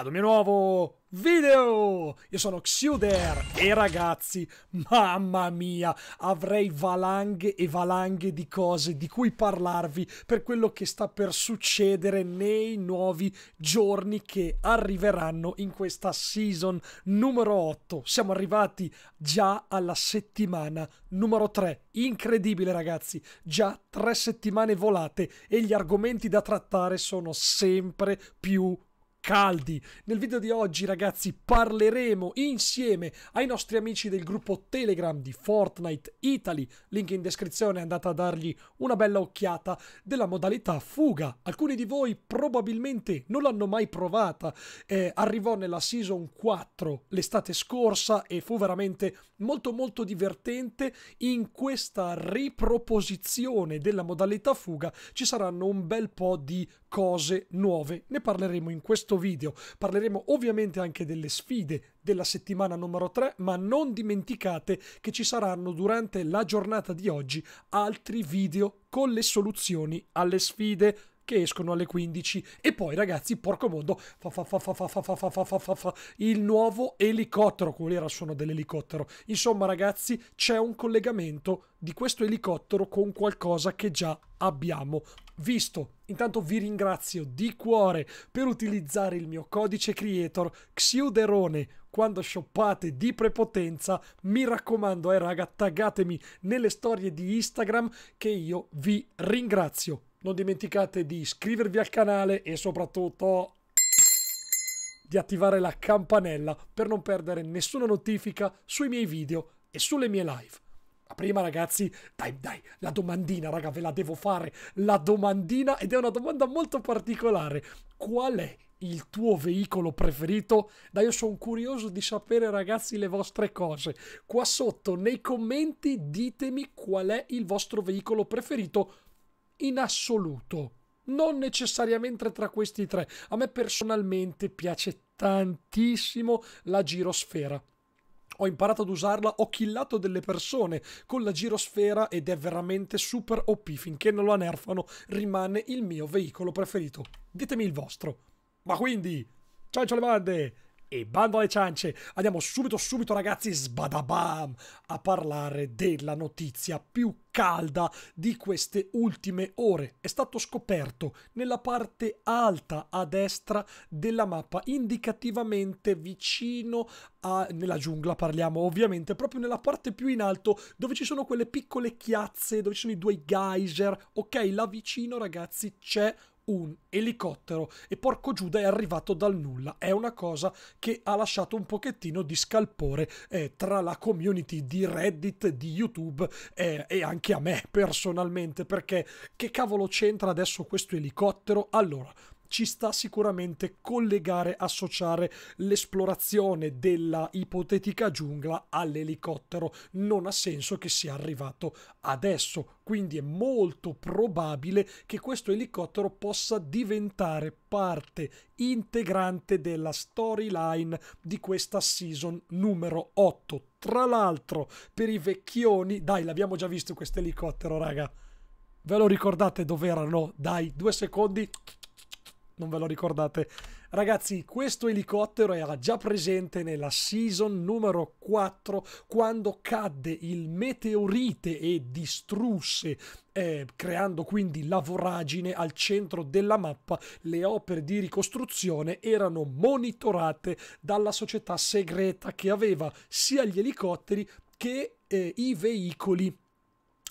ad un mio nuovo video! Io sono Xuder e ragazzi, mamma mia, avrei valanghe e valanghe di cose di cui parlarvi per quello che sta per succedere nei nuovi giorni che arriveranno in questa season numero 8. Siamo arrivati già alla settimana numero 3. Incredibile ragazzi, già tre settimane volate e gli argomenti da trattare sono sempre più caldi. Nel video di oggi, ragazzi, parleremo insieme ai nostri amici del gruppo Telegram di Fortnite Italy, link in descrizione, andate a dargli una bella occhiata della modalità fuga. Alcuni di voi probabilmente non l'hanno mai provata. Eh, arrivò nella season 4 l'estate scorsa e fu veramente molto molto divertente. In questa riproposizione della modalità fuga ci saranno un bel po' di cose nuove. Ne parleremo in questo questo video parleremo ovviamente anche delle sfide della settimana numero 3, ma non dimenticate che ci saranno durante la giornata di oggi altri video con le soluzioni alle sfide che escono alle 15 e poi ragazzi porco mondo fa fa fa fa fa fa fa fa fa il nuovo elicottero qual era il suono dell'elicottero insomma ragazzi c'è un collegamento di questo elicottero con qualcosa che già abbiamo visto intanto vi ringrazio di cuore per utilizzare il mio codice creator Xiuderone quando shoppate di prepotenza mi raccomando eh raga taggatemi nelle storie di Instagram che io vi ringrazio non dimenticate di iscrivervi al canale e soprattutto di attivare la campanella per non perdere nessuna notifica sui miei video e sulle mie live. Ma prima ragazzi, dai dai, la domandina raga ve la devo fare, la domandina ed è una domanda molto particolare. Qual è il tuo veicolo preferito? Dai, io sono curioso di sapere, ragazzi, le vostre cose. Qua sotto nei commenti ditemi qual è il vostro veicolo preferito in assoluto. Non necessariamente tra questi tre. A me personalmente piace tantissimo la girosfera ho imparato ad usarla, ho killato delle persone con la girosfera ed è veramente super OP. Finché non la nerfano, rimane il mio veicolo preferito. Ditemi il vostro. Ma quindi, ciao ciao le bande! E bando alle ciance, andiamo subito, subito ragazzi, sbadabam, a parlare della notizia più calda di queste ultime ore. È stato scoperto nella parte alta a destra della mappa, indicativamente vicino a... nella giungla parliamo ovviamente, proprio nella parte più in alto dove ci sono quelle piccole chiazze, dove ci sono i due geyser, ok? Là vicino ragazzi c'è un elicottero e porco Giuda è arrivato dal nulla. È una cosa che ha lasciato un pochettino di scalpore eh, tra la community di Reddit, di YouTube eh, e anche a me personalmente, perché che cavolo c'entra adesso questo elicottero? Allora, ci sta sicuramente collegare, associare l'esplorazione della ipotetica giungla all'elicottero. Non ha senso che sia arrivato adesso, quindi è molto probabile che questo elicottero possa diventare parte integrante della storyline di questa season numero 8. Tra l'altro, per i vecchioni, dai, l'abbiamo già visto questo elicottero, raga. Ve lo ricordate dove erano? Dai, due secondi non ve lo ricordate. Ragazzi, questo elicottero era già presente nella season numero 4 quando cadde il meteorite e distrusse, eh, creando quindi la voragine al centro della mappa. Le opere di ricostruzione erano monitorate dalla società segreta che aveva sia gli elicotteri che eh, i veicoli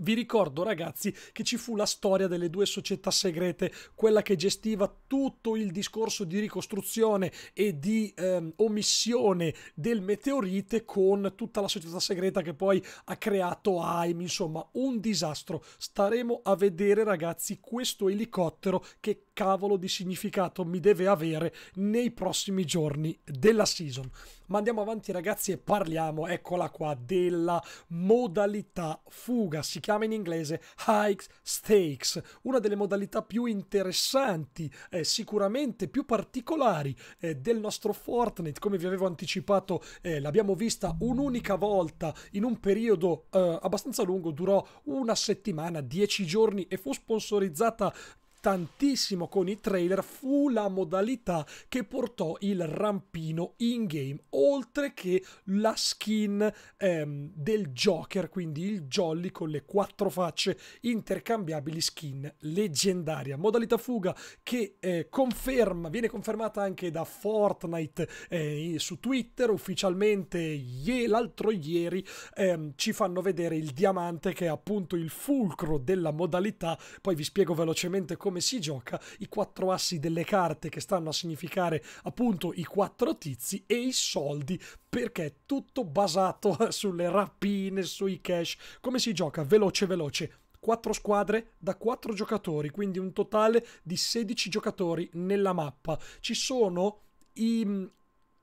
vi ricordo ragazzi che ci fu la storia delle due società segrete, quella che gestiva tutto il discorso di ricostruzione e di ehm, omissione del meteorite con tutta la società segreta che poi ha creato AIM, insomma un disastro. Staremo a vedere ragazzi questo elicottero che cavolo di significato mi deve avere nei prossimi giorni della season. Ma andiamo avanti ragazzi e parliamo, eccola qua, della modalità fuga. Si chiama chiama in inglese High Stakes, una delle modalità più interessanti, eh, sicuramente più particolari eh, del nostro Fortnite, come vi avevo anticipato, eh, l'abbiamo vista un'unica volta in un periodo eh, abbastanza lungo, durò una settimana, dieci giorni e fu sponsorizzata tantissimo con i trailer fu la modalità che portò il rampino in game, oltre che la skin ehm, del Joker, quindi il Jolly con le quattro facce intercambiabili skin leggendaria. Modalità fuga che eh, conferma, viene confermata anche da Fortnite eh, su Twitter ufficialmente ie, l'altro ieri ehm, ci fanno vedere il diamante che è appunto il fulcro della modalità, poi vi spiego velocemente come come si gioca, i quattro assi delle carte che stanno a significare appunto i quattro tizi e i soldi perché è tutto basato sulle rapine, sui cash, come si gioca veloce veloce. 4 squadre da 4 giocatori, quindi un totale di 16 giocatori nella mappa. Ci sono i,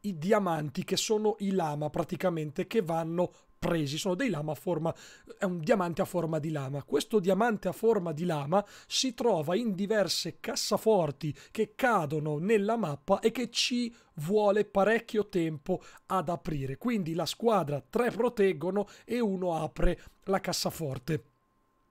i diamanti che sono i lama praticamente che vanno presi sono dei lama a forma è un diamante a forma di lama questo diamante a forma di lama si trova in diverse cassaforti che cadono nella mappa e che ci vuole parecchio tempo ad aprire quindi la squadra tre proteggono e uno apre la cassaforte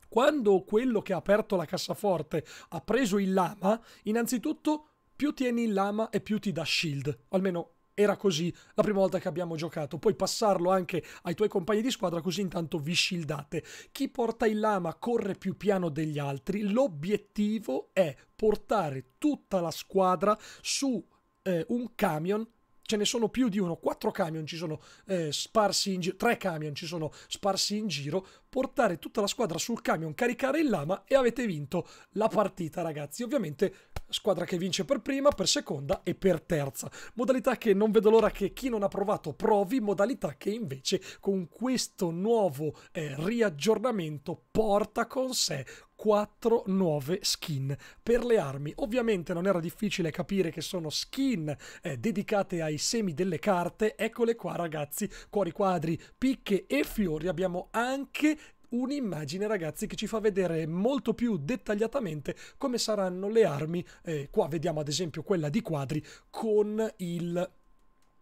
quando quello che ha aperto la cassaforte ha preso il lama innanzitutto più tieni il lama e più ti dà shield almeno era così la prima volta che abbiamo giocato, puoi passarlo anche ai tuoi compagni di squadra così intanto vi scildate. Chi porta il lama corre più piano degli altri, l'obiettivo è portare tutta la squadra su eh, un camion ce ne sono più di uno, quattro camion ci sono eh, sparsi in giro, tre camion ci sono sparsi in giro, portare tutta la squadra sul camion, caricare il lama e avete vinto la partita ragazzi. Ovviamente squadra che vince per prima, per seconda e per terza. Modalità che non vedo l'ora che chi non ha provato provi, modalità che invece con questo nuovo eh, riaggiornamento porta con sé quattro nuove skin per le armi. Ovviamente non era difficile capire che sono skin eh, dedicate ai semi delle carte. Eccole qua ragazzi, cuori quadri, picche e fiori. Abbiamo anche un'immagine ragazzi che ci fa vedere molto più dettagliatamente come saranno le armi, eh, qua vediamo ad esempio quella di quadri, con il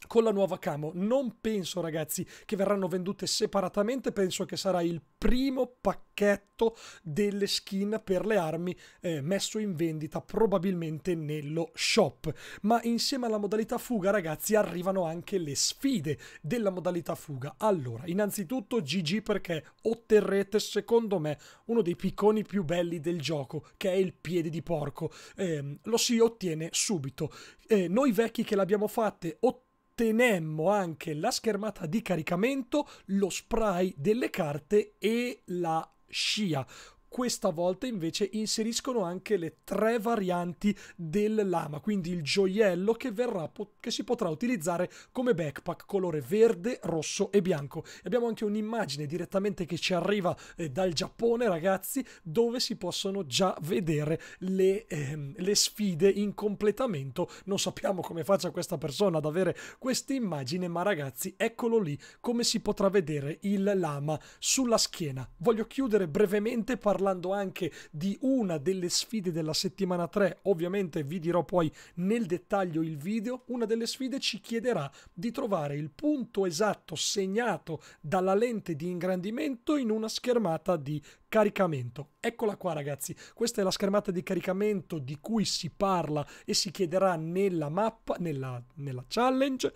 con la nuova camo. Non penso, ragazzi, che verranno vendute separatamente. Penso che sarà il primo pacchetto delle skin per le armi eh, messo in vendita probabilmente nello shop. Ma insieme alla modalità fuga, ragazzi, arrivano anche le sfide della modalità fuga. Allora, innanzitutto GG perché otterrete, secondo me, uno dei picconi più belli del gioco, che è il piede di porco. Eh, lo si ottiene subito. Eh, noi vecchi che l'abbiamo fatte, ottiene ottenemmo anche la schermata di caricamento, lo spray delle carte e la scia questa volta invece inseriscono anche le tre varianti del lama, quindi il gioiello che, verrà, che si potrà utilizzare come backpack colore verde, rosso e bianco. Abbiamo anche un'immagine direttamente che ci arriva eh, dal Giappone, ragazzi, dove si possono già vedere le, ehm, le sfide in completamento. Non sappiamo come faccia questa persona ad avere questa immagine, ma ragazzi, eccolo lì come si potrà vedere il lama sulla schiena. Voglio chiudere brevemente parlando parlando anche di una delle sfide della settimana 3, ovviamente vi dirò poi nel dettaglio il video, una delle sfide ci chiederà di trovare il punto esatto segnato dalla lente di ingrandimento in una schermata di caricamento. Eccola qua ragazzi, questa è la schermata di caricamento di cui si parla e si chiederà nella mappa, nella, nella challenge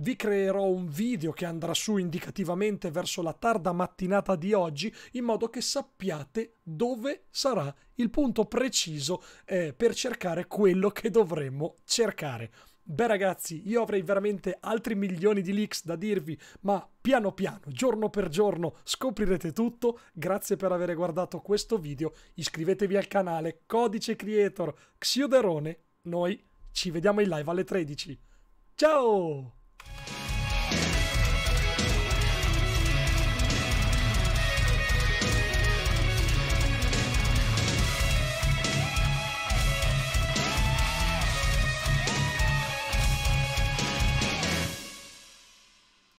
vi creerò un video che andrà su indicativamente verso la tarda mattinata di oggi in modo che sappiate dove sarà il punto preciso eh, per cercare quello che dovremmo cercare. Beh ragazzi, io avrei veramente altri milioni di leaks da dirvi, ma piano piano, giorno per giorno, scoprirete tutto. Grazie per aver guardato questo video, iscrivetevi al canale, codice creator, Xioderone. noi ci vediamo in live alle 13. Ciao!